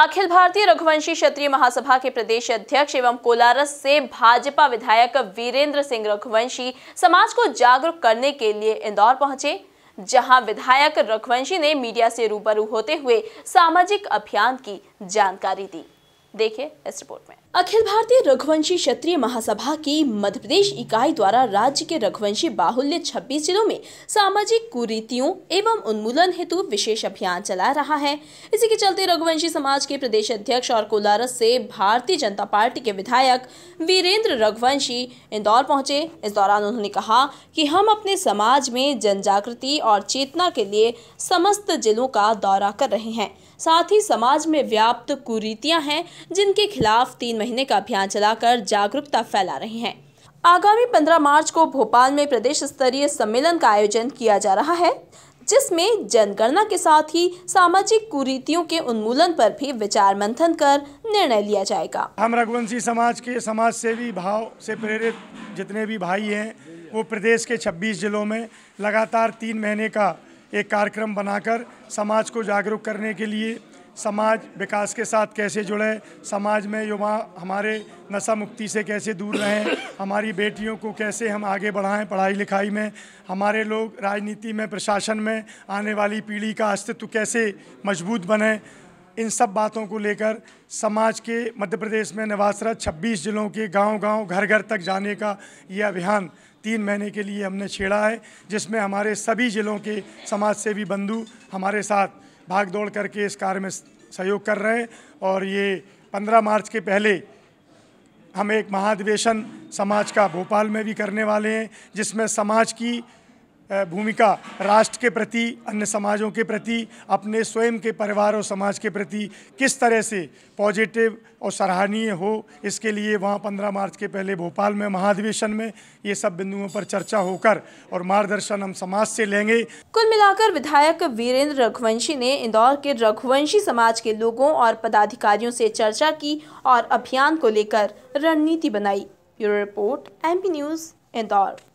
अखिल भारतीय रघुवंशी क्षत्रिय महासभा के प्रदेश अध्यक्ष एवं कोलारस से भाजपा विधायक वीरेंद्र सिंह रघुवंशी समाज को जागरूक करने के लिए इंदौर पहुंचे जहां विधायक रघुवंशी ने मीडिया से रूबरू होते हुए सामाजिक अभियान की जानकारी दी देखिए इस रिपोर्ट में अखिल भारतीय रघुवंशी क्षत्रिय महासभा की मध्य प्रदेश इकाई द्वारा राज्य के रघुवंशी बाहुल्य 26 जिलों में सामाजिक कुरीतियों एवं उन्मूलन हेतु विशेष अभियान चला रहा है इसी के चलते रघुवंशी समाज के प्रदेश अध्यक्ष और कोलारस से भारतीय जनता पार्टी के विधायक वीरेंद्र रघुवंशी इंदौर पहुंचे इस दौरान उन्होंने कहा कि हम अपने समाज में जन जागृति और चेतना के लिए समस्त जिलों का दौरा कर रहे हैं साथ ही समाज में व्याप्त कुरीतियां हैं जिनके खिलाफ तीन महीने का अभियान चलाकर जागरूकता फैला रहे हैं आगामी 15 मार्च को भोपाल में प्रदेश स्तरीय सम्मेलन का आयोजन किया जा रहा है जिसमें जनगणना के साथ ही सामाजिक कुरीतियों के उन्मूलन पर भी विचार मंथन कर निर्णय लिया जाएगा हम रघुवंशी समाज के समाज सेवी भाव से प्रेरित जितने भी भाई हैं वो प्रदेश के 26 जिलों में लगातार तीन महीने का एक कार्यक्रम बनाकर समाज को जागरूक करने के लिए समाज विकास के साथ कैसे जुड़े समाज में युवा हमारे नशा मुक्ति से कैसे दूर रहें हमारी बेटियों को कैसे हम आगे बढ़ाएं पढ़ाई लिखाई में हमारे लोग राजनीति में प्रशासन में आने वाली पीढ़ी का अस्तित्व कैसे मजबूत बने इन सब बातों को लेकर समाज के मध्य प्रदेश में निवासरत 26 जिलों के गांव-गांव घर-घर तक जाने का ये अभियान तीन महीने के लिए हमने छेड़ा है जिसमें हमारे सभी ज़िलों के समाजसेवी बंधु हमारे साथ भाग दौड़ करके इस कार्य में सहयोग कर रहे हैं और ये पंद्रह मार्च के पहले हम एक महाधिवेशन समाज का भोपाल में भी करने वाले हैं जिसमें समाज की भूमिका राष्ट्र के प्रति अन्य समाजों के प्रति अपने स्वयं के परिवार और समाज के प्रति किस तरह से पॉजिटिव और सराहनीय हो इसके लिए वहाँ 15 मार्च के पहले भोपाल में महाधिवेशन में ये सब बिंदुओं पर चर्चा होकर और मार्गदर्शन हम समाज से लेंगे कुल मिलाकर विधायक वीरेंद्र रघुवंशी ने इंदौर के रघुवंशी समाज के लोगों और पदाधिकारियों से चर्चा की और अभियान को लेकर रणनीति बनाई bureau report M news Indore